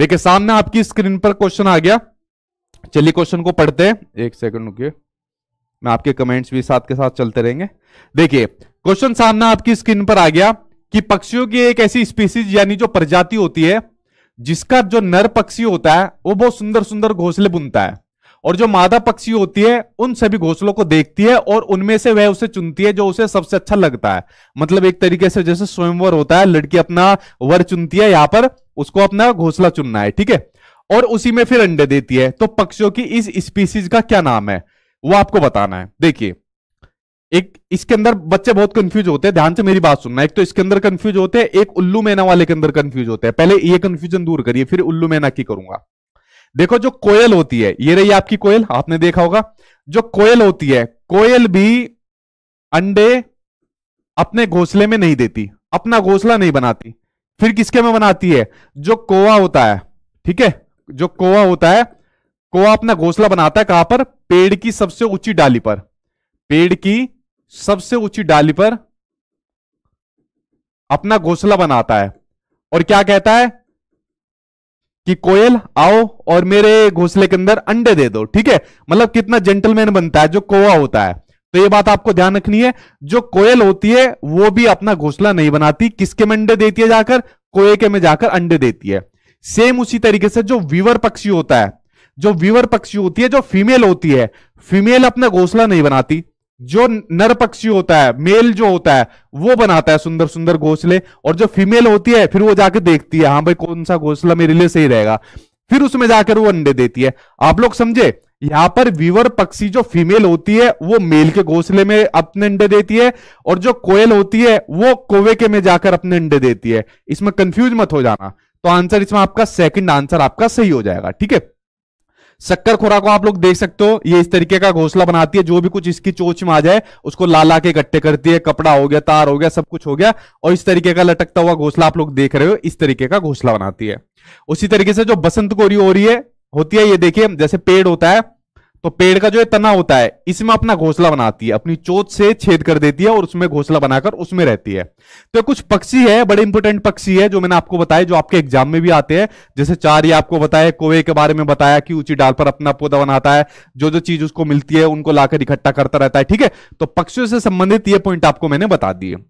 देखिए सामने आपकी स्क्रीन पर क्वेश्चन आ गया चलिए क्वेश्चन को पढ़ते हैं एक सेकंड रुकिए मैं आपके कमेंट्स भी साथ के साथ चलते रहेंगे देखिए क्वेश्चन सामने आपकी स्क्रीन पर आ गया कि पक्षियों की एक ऐसी स्पीसीज यानी जो प्रजाति होती है जिसका जो नर पक्षी होता है वो बहुत सुंदर सुंदर घोंसले बुनता है और जो मादा पक्षी होती है उन सभी घोंसलों को देखती है और उनमें से वह उसे चुनती है जो उसे सबसे अच्छा लगता है मतलब एक तरीके से जैसे स्वयंवर होता है लड़की अपना वर चुनती है यहाँ पर उसको अपना घोसला चुनना है ठीक है और उसी में फिर अंडे देती है तो पक्षियों की इस स्पीसीज का क्या नाम है वो आपको बताना है देखिए एक इसके अंदर बच्चे बहुत कंफ्यूज होते हैं ध्यान से मेरी बात सुनना एक तो इसके अंदर कंफ्यूज होते हैं एक उल्लू मैना वाले के अंदर कंफ्यूज होते हैं पहले ये कंफ्यूजन दूर करिए फिर उल्लू मैना की करूंगा देखो जो कोयल होती है ये रही आपकी कोयल आपने देखा होगा जो कोयल होती है कोयल भी अंडे अपने घोंसले में नहीं देती अपना घोंसला नहीं बनाती फिर किसके में बनाती है जो कोवा होता है ठीक है जो कोवा होता है कोवा अपना घोसला बनाता है कहां पर पेड़ की सबसे ऊंची डाली पर पेड़ की सबसे ऊंची डाली पर अपना घोसला बनाता है और क्या कहता है कि कोयल आओ और मेरे घोसले के अंदर अंडे दे दो ठीक है मतलब कितना जेंटलमैन बनता है जो कोवा होता है तो ये बात आपको ध्यान रखनी है जो कोयल होती है वो भी अपना घोसला नहीं बनाती किसके में अंडे देती है जाकर कोये के में जाकर अंडे देती है सेम उसी तरीके से जो विवर पक्षी होता है जो विवर पक्षी होती है जो फीमेल होती है फीमेल अपना घोसला नहीं बनाती जो नर पक्षी होता है मेल जो होता है वो बनाता है सुंदर सुंदर घोसले और जो फीमेल होती है फिर वो जाके देखती है हाँ भाई कौन सा घोसला मेरे लिए सही रहेगा फिर उसमें जाकर वो अंडे देती है आप लोग समझे यहां पर वीवर पक्षी जो फीमेल होती है वो मेल के घोंसले में अपने अंडे देती है और जो कोयल होती है वो कोवे के में जाकर अपने अंडे देती है इसमें कंफ्यूज मत हो जाना तो आंसर इसमें आपका सेकंड आंसर आपका सही हो जाएगा ठीक है शक्कर खोरा को आप लोग देख सकते हो ये इस तरीके का घोसला बनाती है जो भी कुछ इसकी चोच में आ जाए उसको लाला के इकट्ठे करती है कपड़ा हो गया तार हो गया सब कुछ हो गया और इस तरीके का लटकता हुआ घोसला आप लोग देख रहे हो इस तरीके का घोसला बनाती है उसी तरीके से जो बसंत कोरी हो रही है होती है ये देखिए जैसे पेड़ होता है तो पेड़ का जो तना होता है इसमें अपना घोसला बनाती है अपनी चोट से छेद कर देती है और उसमें घोसला बनाकर उसमें रहती है तो कुछ पक्षी है बड़े इंपोर्टेंट पक्षी है जो मैंने आपको बताया जो आपके एग्जाम में भी आते हैं जैसे चार ही आपको बताया कोवे के बारे में बताया कि ऊंची डाल पर अपना पौधा बनाता है जो जो चीज उसको मिलती है उनको लाकर इकट्ठा करता रहता है ठीक है तो पक्षियों से संबंधित ये पॉइंट आपको मैंने बता दिए